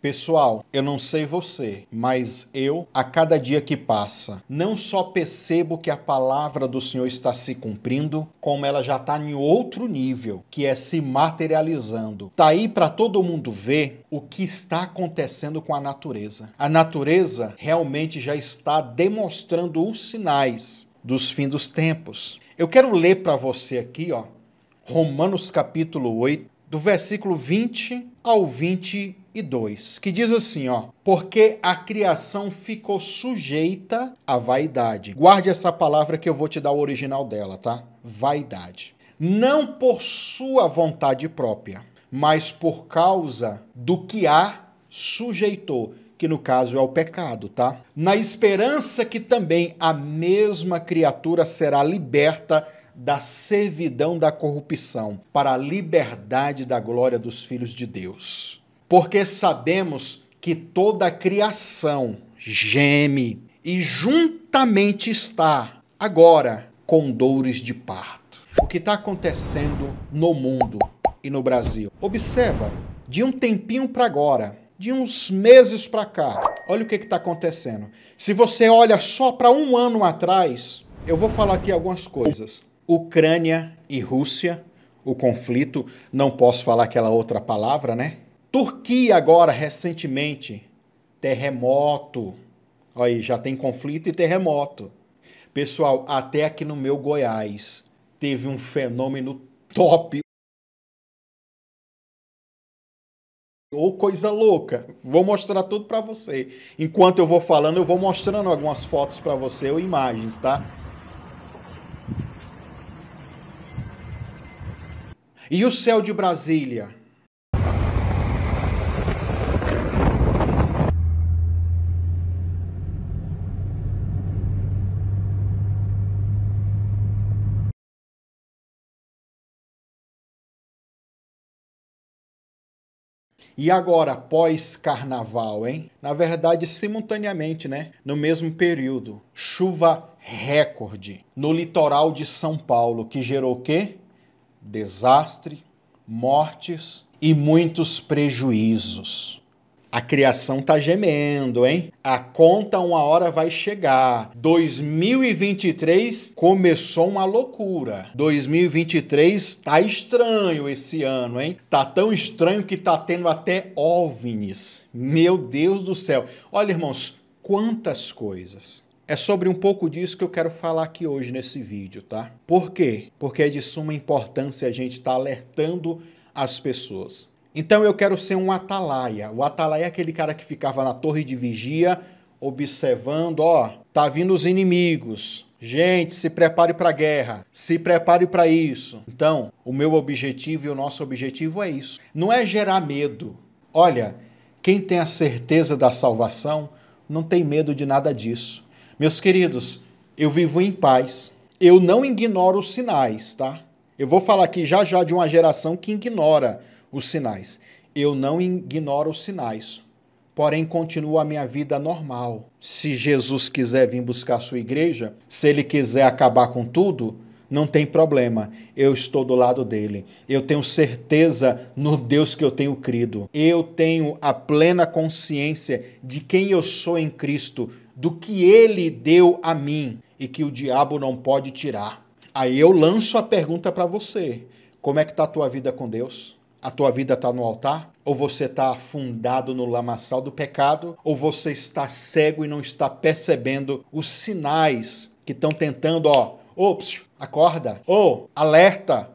Pessoal, eu não sei você, mas eu, a cada dia que passa, não só percebo que a palavra do Senhor está se cumprindo, como ela já está em outro nível, que é se materializando. Tá aí para todo mundo ver o que está acontecendo com a natureza. A natureza realmente já está demonstrando os sinais dos fins dos tempos. Eu quero ler para você aqui, ó, Romanos capítulo 8, do versículo 20 ao 22, que diz assim, ó: "Porque a criação ficou sujeita à vaidade". Guarde essa palavra que eu vou te dar o original dela, tá? Vaidade. Não por sua vontade própria, mas por causa do que a sujeitou que no caso é o pecado, tá? Na esperança que também a mesma criatura será liberta da servidão da corrupção para a liberdade da glória dos filhos de Deus. Porque sabemos que toda a criação geme e juntamente está agora com dores de parto. O que está acontecendo no mundo e no Brasil? Observa, de um tempinho para agora, de uns meses para cá, olha o que está acontecendo. Se você olha só para um ano atrás, eu vou falar aqui algumas coisas. Ucrânia e Rússia, o conflito, não posso falar aquela outra palavra, né? Turquia agora, recentemente, terremoto. Olha aí, já tem conflito e terremoto. Pessoal, até aqui no meu Goiás, teve um fenômeno top. ou coisa louca. Vou mostrar tudo para você. Enquanto eu vou falando, eu vou mostrando algumas fotos para você ou imagens, tá? E o céu de Brasília? E agora, pós-carnaval, hein? Na verdade, simultaneamente, né? No mesmo período, chuva recorde no litoral de São Paulo, que gerou o quê? Desastre, mortes e muitos prejuízos. A criação tá gemendo, hein? A conta uma hora vai chegar. 2023 começou uma loucura. 2023 tá estranho esse ano, hein? Tá tão estranho que tá tendo até ovnis. Meu Deus do céu. Olha, irmãos, quantas coisas. É sobre um pouco disso que eu quero falar aqui hoje nesse vídeo, tá? Por quê? Porque é de suma importância a gente estar tá alertando as pessoas. Então eu quero ser um atalaia. O atalaia é aquele cara que ficava na torre de vigia, observando, ó, tá vindo os inimigos. Gente, se prepare para a guerra, se prepare para isso. Então, o meu objetivo e o nosso objetivo é isso. Não é gerar medo. Olha, quem tem a certeza da salvação não tem medo de nada disso. Meus queridos, eu vivo em paz. Eu não ignoro os sinais, tá? Eu vou falar aqui já já de uma geração que ignora os sinais. Eu não ignoro os sinais, porém continuo a minha vida normal. Se Jesus quiser vir buscar a sua igreja, se ele quiser acabar com tudo, não tem problema, eu estou do lado dele. Eu tenho certeza no Deus que eu tenho crido. Eu tenho a plena consciência de quem eu sou em Cristo, do que ele deu a mim e que o diabo não pode tirar. Aí eu lanço a pergunta para você: como é que está a tua vida com Deus? a tua vida está no altar? Ou você está afundado no lamaçal do pecado? Ou você está cego e não está percebendo os sinais que estão tentando, ó, ops, acorda, ou alerta.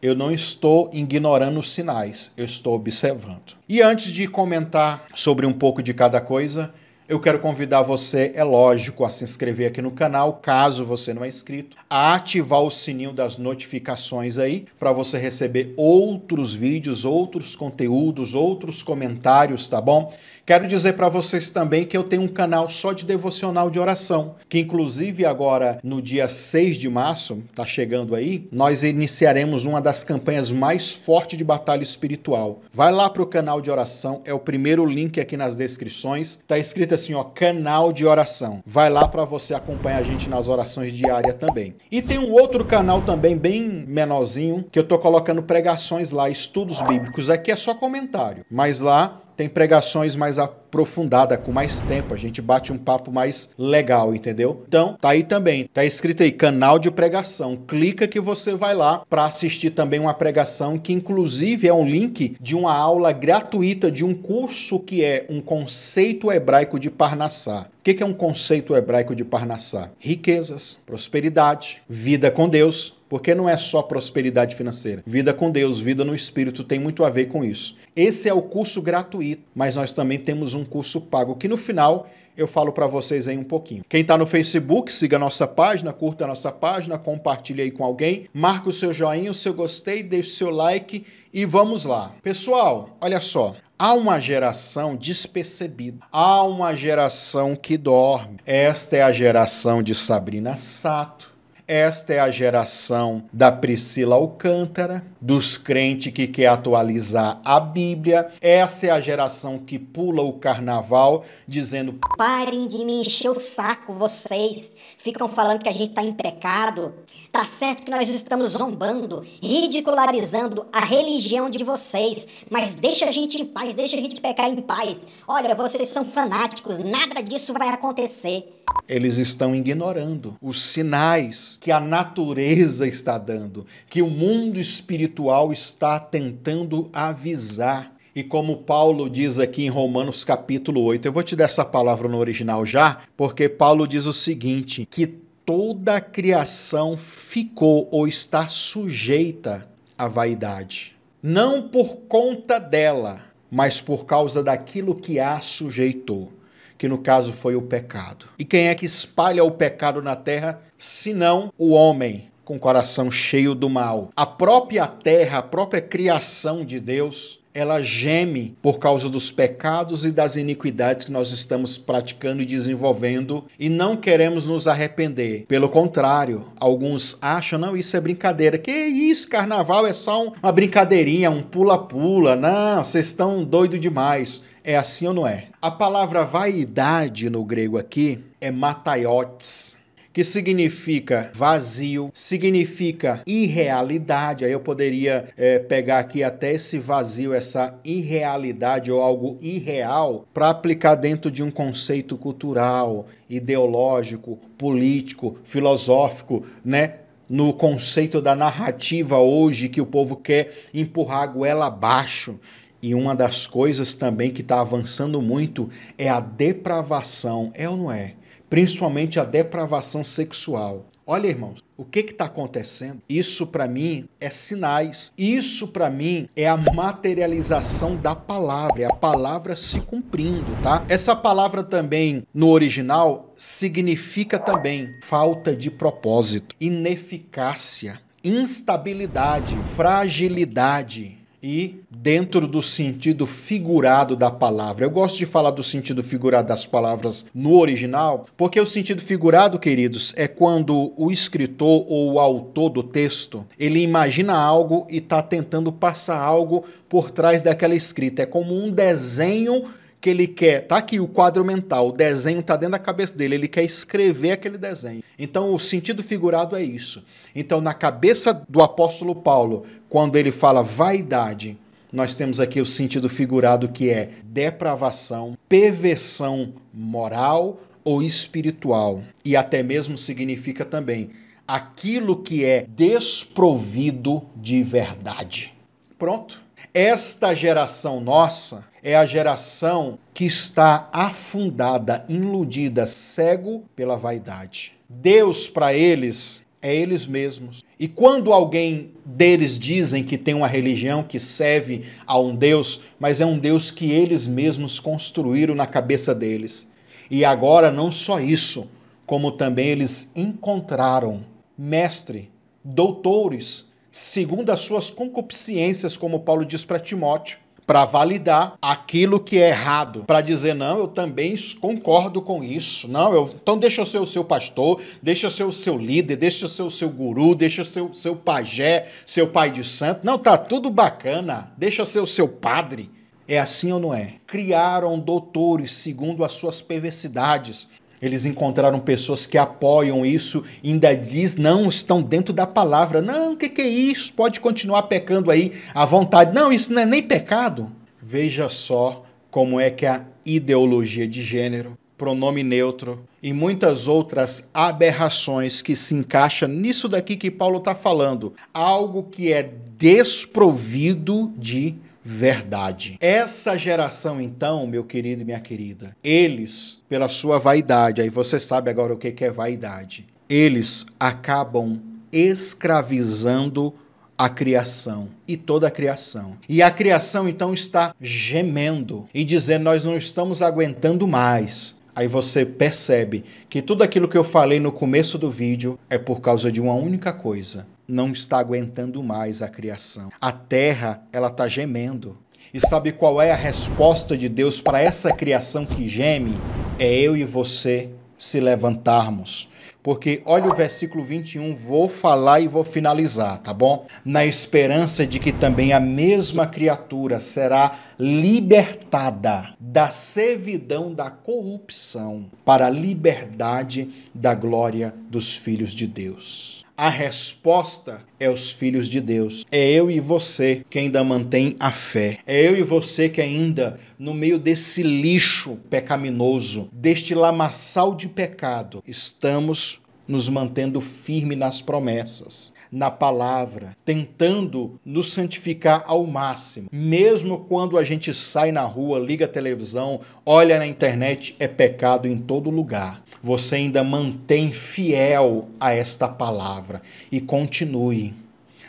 Eu não estou ignorando os sinais, eu estou observando. E antes de comentar sobre um pouco de cada coisa, eu quero convidar você, é lógico, a se inscrever aqui no canal, caso você não é inscrito, a ativar o sininho das notificações aí, para você receber outros vídeos, outros conteúdos, outros comentários, tá bom? Quero dizer para vocês também que eu tenho um canal só de devocional de oração, que inclusive agora no dia 6 de março, tá chegando aí, nós iniciaremos uma das campanhas mais fortes de batalha espiritual. Vai lá pro canal de oração, é o primeiro link aqui nas descrições, tá escrito assim, ó, canal de oração. Vai lá para você acompanhar a gente nas orações diárias também. E tem um outro canal também bem menorzinho que eu tô colocando pregações lá, estudos bíblicos. Aqui é só comentário, mas lá tem pregações mais aprofundadas, com mais tempo, a gente bate um papo mais legal, entendeu? Então, tá aí também, tá escrito aí, canal de pregação. Clica que você vai lá para assistir também uma pregação que inclusive é um link de uma aula gratuita de um curso que é um conceito hebraico de Parnassá. O que é um conceito hebraico de Parnassá? Riquezas, prosperidade, vida com Deus, porque não é só prosperidade financeira. Vida com Deus, vida no Espírito tem muito a ver com isso. Esse é o curso gratuito, mas nós também temos um curso pago que no final eu falo para vocês aí um pouquinho. Quem está no Facebook, siga a nossa página, curta a nossa página, compartilhe aí com alguém, marque o seu joinha, o seu gostei, deixe o seu like e vamos lá. Pessoal, olha só, Há uma geração despercebida, há uma geração que dorme. Esta é a geração de Sabrina Sato, esta é a geração da Priscila Alcântara, dos crentes que quer atualizar a Bíblia. Essa é a geração que pula o carnaval dizendo: Parem de me encher o saco, vocês. Ficam falando que a gente está em pecado. Tá certo que nós estamos zombando, ridicularizando a religião de vocês. Mas deixa a gente em paz, deixa a gente pecar em paz. Olha, vocês são fanáticos, nada disso vai acontecer. Eles estão ignorando os sinais que a natureza está dando, que o mundo espiritual está tentando avisar. E como Paulo diz aqui em Romanos capítulo 8, eu vou te dar essa palavra no original já, porque Paulo diz o seguinte: que toda a criação ficou ou está sujeita à vaidade. Não por conta dela, mas por causa daquilo que a sujeitou que no caso foi o pecado. E quem é que espalha o pecado na terra, senão o homem? Com o coração cheio do mal. A própria terra, a própria criação de Deus ela geme por causa dos pecados e das iniquidades que nós estamos praticando e desenvolvendo e não queremos nos arrepender. Pelo contrário, alguns acham, não, isso é brincadeira. Que isso, carnaval é só uma brincadeirinha, um pula-pula. Não, vocês estão doido demais. É assim ou não é? A palavra vaidade no grego aqui é mataiotes que significa vazio, significa irrealidade. Aí eu poderia é, pegar aqui até esse vazio, essa irrealidade ou algo irreal, para aplicar dentro de um conceito cultural, ideológico, político, filosófico, né? no conceito da narrativa hoje que o povo quer empurrar a goela abaixo. E uma das coisas também que está avançando muito é a depravação, é ou não é? principalmente a depravação sexual. Olha, irmãos, o que está acontecendo? Isso para mim é sinais. Isso para mim é a materialização da palavra, é a palavra se cumprindo, tá? Essa palavra também no original significa também falta de propósito, ineficácia, instabilidade, fragilidade e dentro do sentido figurado da palavra. Eu gosto de falar do sentido figurado das palavras no original, porque o sentido figurado, queridos, é quando o escritor ou o autor do texto, ele imagina algo e está tentando passar algo por trás daquela escrita. É como um desenho que ele quer. Tá aqui o quadro mental, o desenho tá dentro da cabeça dele, ele quer escrever aquele desenho. Então, o sentido figurado é isso. Então, na cabeça do apóstolo Paulo, quando ele fala vaidade, nós temos aqui o sentido figurado que é depravação, perversão moral ou espiritual. E até mesmo significa também aquilo que é desprovido de verdade. Pronto. Esta geração nossa é a geração que está afundada, iludida, cego pela vaidade. Deus para eles é eles mesmos. E quando alguém deles dizem que tem uma religião que serve a um Deus, mas é um Deus que eles mesmos construíram na cabeça deles. E agora não só isso, como também eles encontraram mestre, doutores segundo as suas concupiscências, como Paulo diz para Timóteo, para validar aquilo que é errado, para dizer não, eu também concordo com isso. Não, eu, então deixa eu ser o seu pastor, deixa eu ser o seu líder, deixa eu ser o seu guru, deixa eu ser o seu pajé, seu pai de santo. Não, tá tudo bacana. Deixa eu ser o seu padre. É assim ou não é? Criaram doutores segundo as suas perversidades, eles encontraram pessoas que apoiam isso, ainda diz, não, estão dentro da palavra. Não, o que, que é isso? Pode continuar pecando aí à vontade. Não, isso não é nem pecado. Veja só como é que a ideologia de gênero, pronome neutro e muitas outras aberrações que se encaixam nisso daqui que Paulo está falando. Algo que é desprovido de verdade. Essa geração, então, meu querido e minha querida, eles, pela sua vaidade, aí você sabe agora o que é vaidade, eles acabam escravizando a criação e toda a criação. E a criação então está gemendo e dizendo: Nós não estamos aguentando mais. Aí você percebe que tudo aquilo que eu falei no começo do vídeo é por causa de uma única coisa: não está aguentando mais a criação. A terra, ela está gemendo. E sabe qual é a resposta de Deus para essa criação que geme? É eu e você se levantarmos. Porque olha o versículo 21, vou falar e vou finalizar, tá bom? Na esperança de que também a mesma criatura será libertada da servidão da corrupção para a liberdade da glória dos filhos de Deus. A resposta é os filhos de Deus. É eu e você que ainda mantém a fé. É eu e você que ainda, no meio desse lixo pecaminoso, deste lamaçal de pecado, estamos nos mantendo firme nas promessas, na palavra, tentando nos santificar ao máximo. Mesmo quando a gente sai na rua, liga a televisão, olha na internet, é pecado em todo lugar você ainda mantém fiel a esta palavra e continue.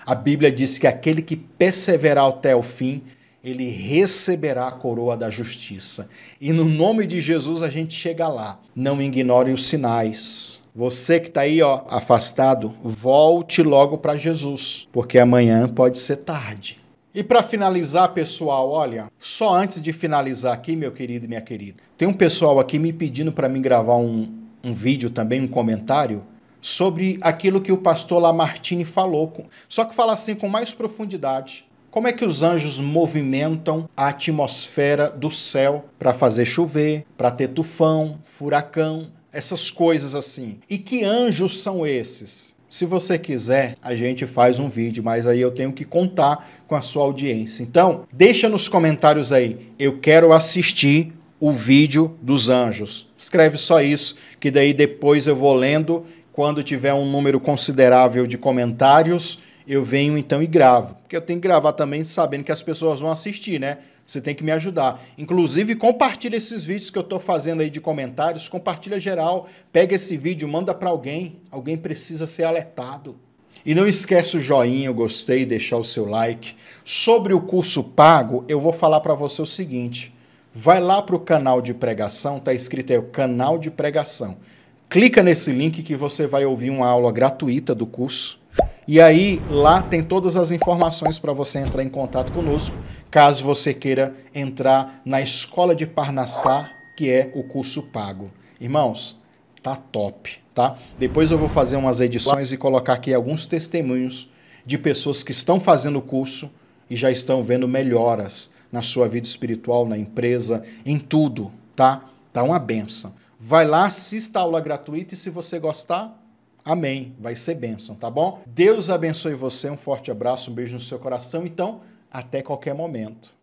A Bíblia diz que aquele que perseverar até o fim, ele receberá a coroa da justiça. E no nome de Jesus a gente chega lá. Não ignore os sinais. Você que está aí ó, afastado, volte logo para Jesus, porque amanhã pode ser tarde. E para finalizar, pessoal, olha, só antes de finalizar aqui, meu querido e minha querida, tem um pessoal aqui me pedindo para mim gravar um, um vídeo também, um comentário, sobre aquilo que o pastor Lamartine falou, só que fala assim com mais profundidade. Como é que os anjos movimentam a atmosfera do céu para fazer chover, para ter tufão, furacão, essas coisas assim? E que anjos são esses? Se você quiser, a gente faz um vídeo, mas aí eu tenho que contar com a sua audiência. Então, deixa nos comentários aí. Eu quero assistir o vídeo dos anjos. Escreve só isso, que daí depois eu vou lendo. Quando tiver um número considerável de comentários, eu venho então e gravo. Porque eu tenho que gravar também sabendo que as pessoas vão assistir, né? Você tem que me ajudar. Inclusive, compartilha esses vídeos que eu estou fazendo aí de comentários, compartilha geral, pega esse vídeo, manda para alguém. Alguém precisa ser alertado. E não esquece o joinha, o gostei, deixar o seu like. Sobre o curso pago, eu vou falar para você o seguinte: Vai lá para o canal de pregação, está escrito aí o canal de pregação. Clica nesse link que você vai ouvir uma aula gratuita do curso. E aí lá tem todas as informações para você entrar em contato conosco, caso você queira entrar na escola de Parnassá, que é o curso pago. Irmãos, tá top, tá? Depois eu vou fazer umas edições e colocar aqui alguns testemunhos de pessoas que estão fazendo o curso e já estão vendo melhoras na sua vida espiritual, na empresa, em tudo, tá? Tá uma benção. Vai lá, assista a aula gratuita e se você gostar, amém. Vai ser bênção, tá bom? Deus abençoe você, um forte abraço, um beijo no seu coração. Então, até qualquer momento.